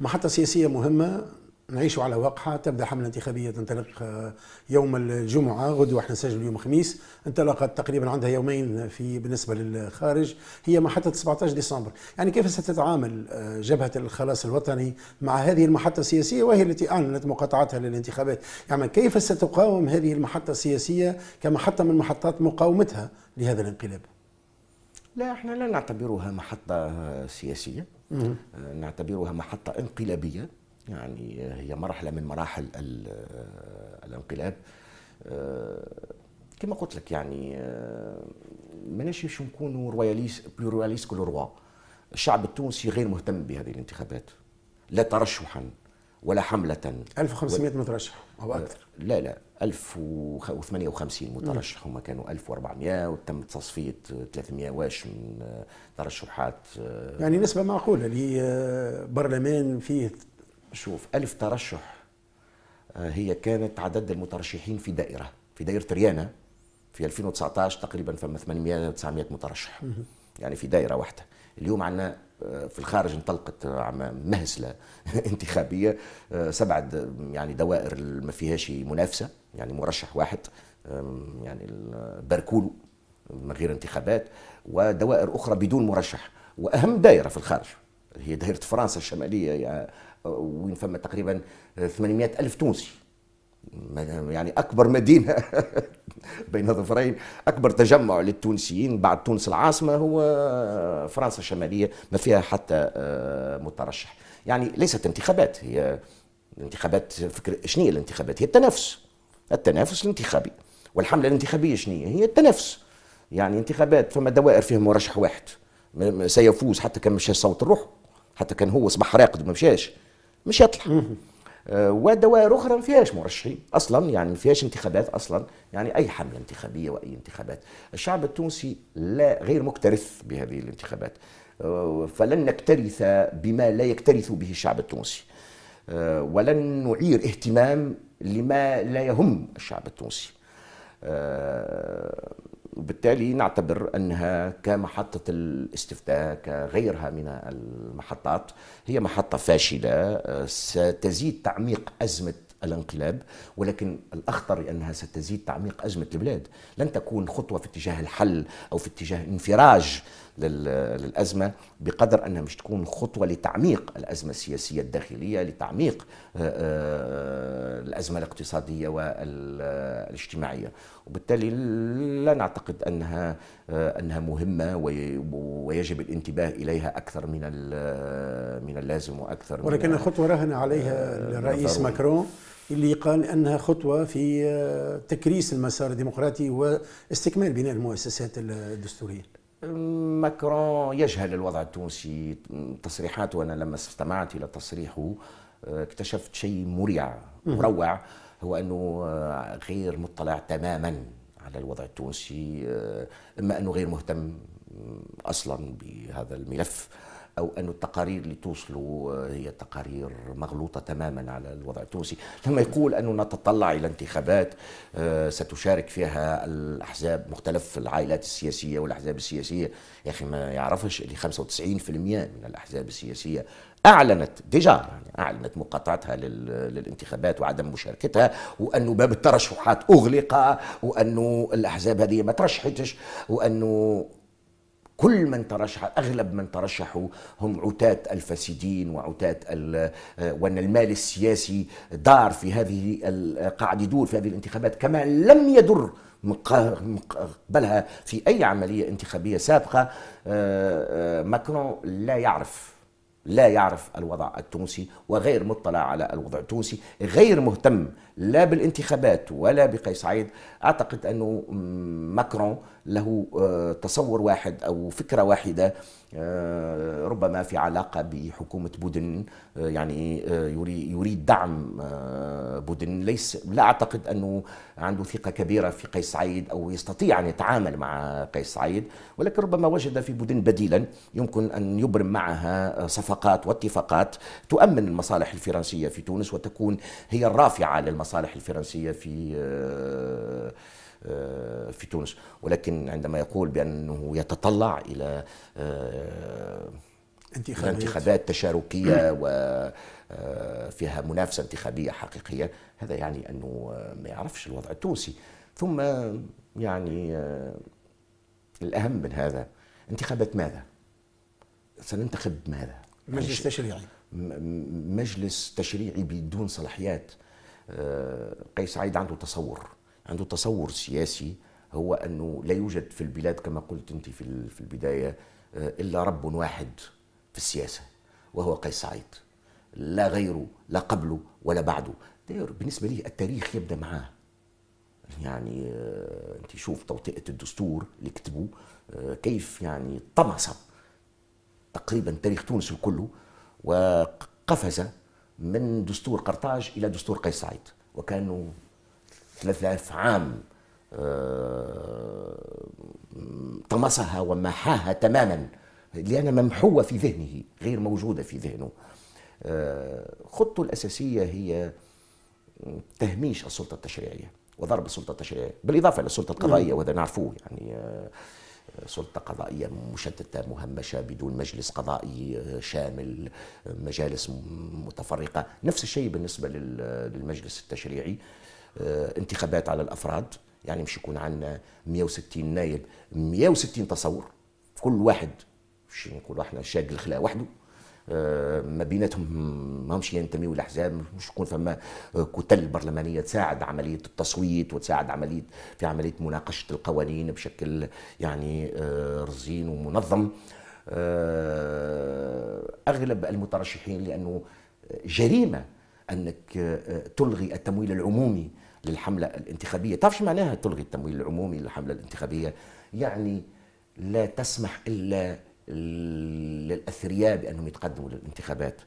محطة سياسية مهمة نعيش على واقعها تبدا حمله انتخابيه تنطلق آه، يوم الجمعه غدوه احنا نسجل يوم الخميس انطلقت تقريبا عندها يومين في بالنسبه للخارج هي محطه 17 ديسمبر يعني كيف ستتعامل آه، جبهه الخلاص الوطني مع هذه المحطه السياسيه وهي التي اعلنت مقاطعتها للانتخابات يعني كيف ستقاوم هذه المحطه السياسيه كمحطه من محطات مقاومتها لهذا الانقلاب لا احنا لا نعتبرها محطة سياسية آه، نعتبرها محطة انقلابية يعني هي مرحلة من مراحل آه، الانقلاب آه، كما قلت لك يعني ماناش باش نكونوا روياليس بلورياليس كل روا الشعب التونسي غير مهتم بهذه الانتخابات لا ترشحا ولا حملة 1500 و... مترشح أو آه، أكثر لا لا 1058 مترشح هم كانوا 1400 وتم تصفية 300 واش من آه، ترشحات آه، يعني نسبة معقولة لبرلمان فيه شوف 1000 ترشح هي كانت عدد المترشحين في دائرة في دائرة ريانا في 2019 تقريبا فما 800 900 مترشح يعني في دائرة واحدة اليوم عندنا في الخارج انطلقت مهزله انتخابيه آه، سبع يعني دوائر ما فيهاش منافسه يعني مرشح واحد يعني باركولو من غير انتخابات ودوائر اخرى بدون مرشح واهم دائره في الخارج هي دائره فرنسا الشماليه يعني وين فما تقريبا 800 الف تونسي يعني اكبر مدينه بين ظفرين اكبر تجمع للتونسيين بعد تونس العاصمه هو فرنسا الشماليه ما فيها حتى آه، مترشح يعني ليست انتخابات هي الانتخابات فكر شنو هي الانتخابات هي التنافس التنافس الانتخابي والحمله الانتخابيه شنو هي التنافس يعني انتخابات فما دوائر فيها مرشح واحد سيفوز حتى كان مشى صوت الروح حتى كان هو صبح راقد وما مشاش مش يطلع آه، ودوائر اخرى ما فيهاش مرشحين اصلا يعني ما فيهاش انتخابات اصلا يعني اي حمله انتخابيه واي انتخابات الشعب التونسي لا غير مكترث بهذه الانتخابات آه، فلن نكترث بما لا يكترث به الشعب التونسي آه، ولن نعير اهتمام لما لا يهم الشعب التونسي وبالتالي نعتبر انها كمحطه الاستفتاء كغيرها من المحطات هي محطه فاشله ستزيد تعميق ازمه الانقلاب ولكن الأخطر أنها ستزيد تعميق أزمة البلاد لن تكون خطوة في اتجاه الحل أو في اتجاه انفراج للأزمة بقدر أنها مش تكون خطوة لتعميق الأزمة السياسية الداخلية لتعميق آه، آه، الأزمة الاقتصادية والاجتماعية وبالتالي لا نعتقد أنها آه، أنها مهمة ويجب الانتباه إليها أكثر من من اللازم وأكثر ولكنها خطوة رهن عليها الرئيس ماكرون اللي قال انها خطوه في آه، تكريس المسار الديمقراطي واستكمال بناء المؤسسات الدستوريه ماكرون يجهل الوضع التونسي تصريحاته انا لما استمعت الى تصريحه آه، اكتشفت شيء مريع مروع هو انه آه، غير مطلع تماما على الوضع التونسي اما انه غير مهتم اصلا بهذا الملف او أن التقارير اللي توصلوا آه، هي تقارير مغلوطه تماما على الوضع التونسي ثم يقول انه نتطلع الى انتخابات آه، ستشارك فيها الاحزاب مختلف العائلات السياسيه والاحزاب السياسيه يا اخي ما يعرفش اللي 95% من الاحزاب السياسيه اعلنت ديجا يعني اعلنت مقاطعتها للانتخابات وعدم مشاركتها وانه باب الترشحات اغلق وانه الاحزاب هذه ما ترشحتش وانه كل من ترشح اغلب من ترشحوا هم عتاة الفاسدين وعتاة آه، وان المال السياسي دار في هذه قاعد يدور في هذه الانتخابات كما لم يدر مقبلها في اي عمليه انتخابيه سابقه آه، آه، ماكرون لا يعرف لا يعرف الوضع التونسي وغير مطلع على الوضع التونسي غير مهتم لا بالانتخابات ولا بقيس سعيد اعتقد انه ماكرون له آه، تصور واحد او فكره واحده آه، ربما في علاقه بحكومه بودن آه، يعني يريد دعم بودن ليس لا اعتقد انه عنده ثقه كبيره في قيس سعيد او يستطيع ان يتعامل مع قيس سعيد ولكن ربما وجد في بودن بديلا يمكن ان يبرم معها صفقات واتفاقات تؤمن المصالح الفرنسيه في تونس وتكون هي الرافعه للمصالح الفرنسيه في آه، في تونس ولكن عندما يقول بأنه يتطلع إلى آه، انتخابات, انتخابات تشاركية وفيها آه، منافسة انتخابية حقيقية هذا يعني أنه ما يعرفش الوضع التونسي ثم يعني الأهم من هذا انتخابات ماذا؟ سننتخب ماذا؟ مجلس يعني تشريعي مجلس تشريعي بدون صلاحيات قيس سعيد عنده تصور عنده تصور سياسي هو انه لا يوجد في البلاد كما قلت انت في في البدايه آه، الا رب واحد في السياسه وهو قيس سعيد لا غيره لا قبله ولا بعده بالنسبه لي التاريخ يبدا معاه يعني آه، انت شوف توطئه الدستور اللي كتبوا آه، كيف يعني طمس تقريبا تاريخ تونس كله وقفز من دستور قرطاج الى دستور قيس سعيد وكانوا 3000 عام آه، طمسها ومحاها تماما لأنها ممحوة في ذهنه غير موجودة في ذهنه آه، خطته الأساسية هي تهميش السلطة التشريعية وضرب السلطة التشريعية بالإضافة إلى السلطة القضائية وهذا نعرفوه يعني آه، سلطة قضائية مشتتة مهمشة بدون مجلس قضائي شامل مجالس متفرقة نفس الشيء بالنسبة للمجلس التشريعي آه، انتخابات على الافراد يعني مش يكون عندنا 160 نايب 160 تصور كل واحد مش نقولوا احنا شاق الخلاء وحده آه، ما بيناتهم ما همش ينتميوا لاحزاب مش يكون فما كتل برلمانيه تساعد عمليه التصويت وتساعد عمليه في عمليه مناقشه القوانين بشكل يعني آه، رزين ومنظم اغلب المترشحين لانه جريمه انك تلغي التمويل العمومي للحملة الانتخابية تعرفش شو معناها تلغي التمويل العمومي للحملة الانتخابية يعني لا تسمح إلا للأثرياء بأنهم يتقدموا للانتخابات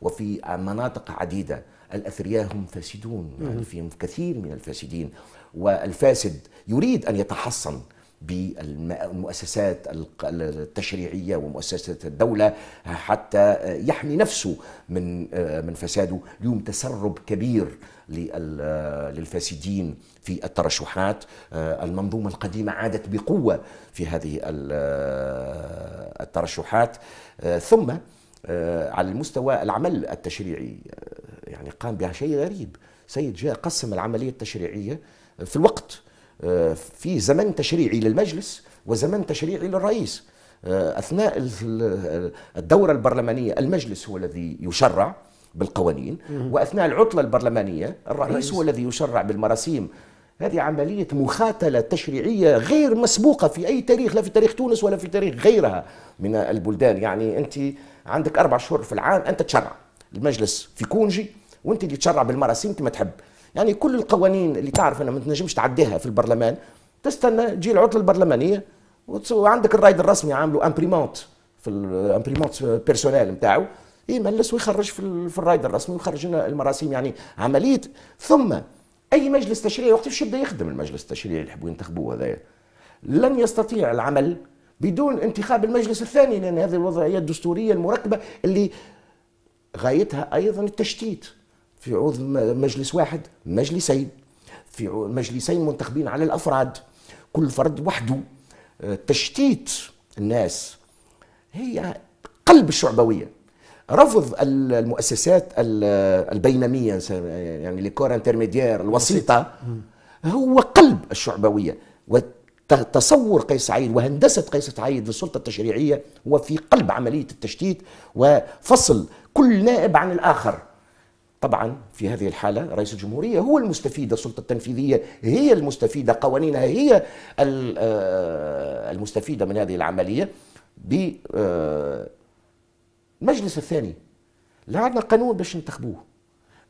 وفي مناطق عديدة الأثرياء هم فاسدون يعني فيهم كثير من الفاسدين والفاسد يريد أن يتحصن بالمؤسسات التشريعيه ومؤسسات الدوله حتى يحمي نفسه من من فساده اليوم تسرب كبير للفاسدين في الترشحات المنظومة القديمة عادت بقوة في هذه الترشحات ثم على المستوى العمل التشريعي يعني قام بها شيء غريب سيد جاء قسم العملية التشريعية في الوقت آه، في زمن تشريعي للمجلس وزمن تشريعي للرئيس آه، اثناء الدوره البرلمانيه المجلس هو الذي يشرع بالقوانين واثناء العطله البرلمانيه الرئيس هو الذي يشرع بالمراسيم هذه عملية مخاتلة تشريعية غير مسبوقة في أي تاريخ لا في تاريخ تونس ولا في تاريخ غيرها من البلدان يعني أنت عندك أربع شهور في العام أنت تشرع المجلس في كونجي وأنت اللي تشرع بالمراسيم كما تحب يعني كل القوانين اللي تعرف انها ما تنجمش تعديها في البرلمان تستنى تجي العطله البرلمانيه وعندك الرايد الرسمي عامله امبريمونت في الامبريمونت بيرسونيل نتاعو يملس ويخرج في, الرايد الرسمي ويخرج لنا المراسيم يعني عمليه ثم اي مجلس تشريعي وقت يبدا يخدم المجلس التشريعي اللي يحبوا ينتخبوه هذايا لن يستطيع العمل بدون انتخاب المجلس الثاني لان هذه الوضعيه الدستوريه المركبه اللي غايتها ايضا التشتيت في عضو مجلس واحد مجلسين في مجلسين منتخبين على الافراد كل فرد وحده آه، تشتيت الناس هي قلب الشعبويه رفض المؤسسات البينميه يعني ليكور انترميديير الوسيطه هو قلب الشعبويه وتصور قيس سعيد وهندسة قيس سعيد للسلطة التشريعية هو في قلب عملية التشتيت وفصل كل نائب عن الآخر طبعا في هذه الحالة رئيس الجمهورية هو المستفيد السلطة التنفيذية هي المستفيدة قوانينها هي آه، المستفيدة من هذه العملية بمجلس آه، الثاني لا عندنا قانون باش ننتخبوه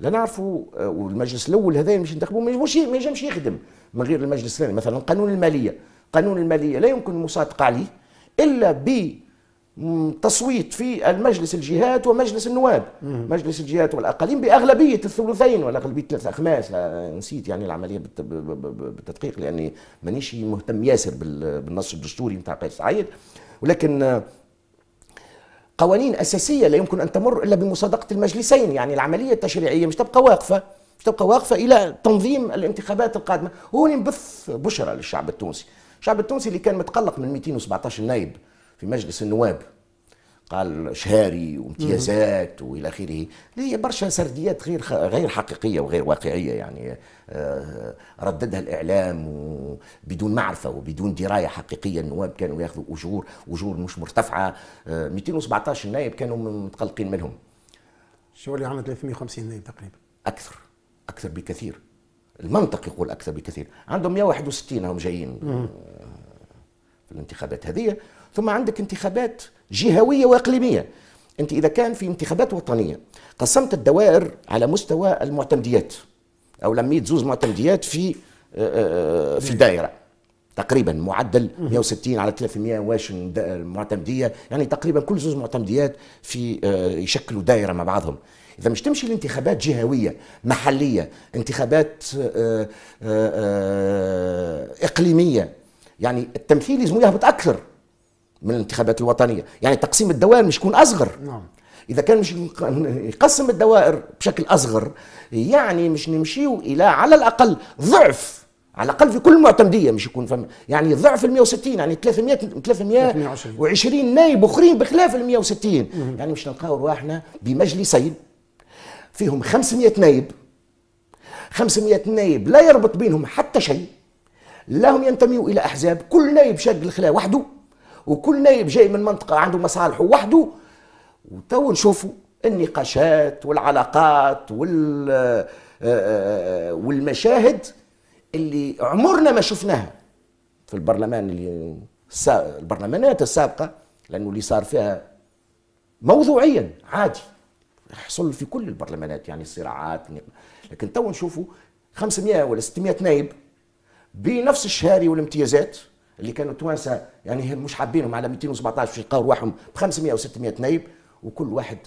لا نعرفوا آه، والمجلس الاول هذا باش مش ما ينجمش يخدم من غير المجلس الثاني مثلا قانون الماليه قانون الماليه لا يمكن المصادقه عليه الا ب تصويت في المجلس الجهات ومجلس النواب مم. مجلس الجهات والأقاليم بأغلبية الثلثين والاغلبيه ثلاث أخماس آه، نسيت يعني العملية بالتدقيق لأني مانيش مهتم ياسر بالنص الدستوري نتاع قيس سعيد ولكن آه، قوانين أساسية لا يمكن أن تمر إلا بمصادقة المجلسين يعني العملية التشريعية مش تبقى واقفة مش تبقى واقفة إلى تنظيم الانتخابات القادمة وهو نبث بشرى للشعب التونسي الشعب التونسي اللي كان متقلق من 217 نائب في مجلس النواب قال شهاري وامتيازات والى اخره اللي هي برشا سرديات غير غير حقيقيه وغير واقعيه يعني آه، رددها الاعلام بدون معرفه وبدون درايه حقيقيه النواب كانوا ياخذوا اجور اجور مش مرتفعه 217 آه، نائب كانوا متقلقين منهم شو اللي عمل 350 نائب تقريبا اكثر اكثر بكثير المنطق يقول اكثر بكثير عندهم 161 هم جايين آه، في الانتخابات هذه ثم عندك انتخابات جهويه واقليميه انت اذا كان في انتخابات وطنيه قسمت الدوائر على مستوى المعتمديات او لميت زوز معتمديات في آه، آه، آه، في دائره تقريبا معدل 160 على 300 واش معتمديه يعني تقريبا كل زوز معتمديات في يشكلوا دائره مع بعضهم اذا مش تمشي الانتخابات جهويه محليه انتخابات اقليميه يعني التمثيل لازم يهبط اكثر من الانتخابات الوطنيه يعني تقسيم الدوائر مش يكون اصغر نعم. اذا كان مش يقسم الدوائر بشكل اصغر يعني مش نمشيو الى على الاقل ضعف على الاقل في كل معتمديه مش يكون فم يعني ضعف ال 160 يعني 300 320 نائب اخرين بخلاف ال 160 يعني مش نلقاو رواحنا بمجلسين فيهم 500 نائب 500 نائب لا يربط بينهم حتى شيء لا هم ينتميوا الى احزاب كل نائب شق الخلاء وحده وكل نايب جاي من منطقه عنده مصالحه وحده وتو نشوفوا النقاشات والعلاقات وال آه، آه، آه، والمشاهد اللي عمرنا ما شفناها في البرلمان اللي البرلمانات السابقه لانه اللي صار فيها موضوعيا عادي يحصل في كل البرلمانات يعني الصراعات لكن تو نشوفوا 500 ولا 600 نائب بنفس الشهاري والامتيازات اللي كانوا التوانسه يعني مش حابينهم على 217 باش يلقاو رواحهم ب 500 و 600 نايب وكل واحد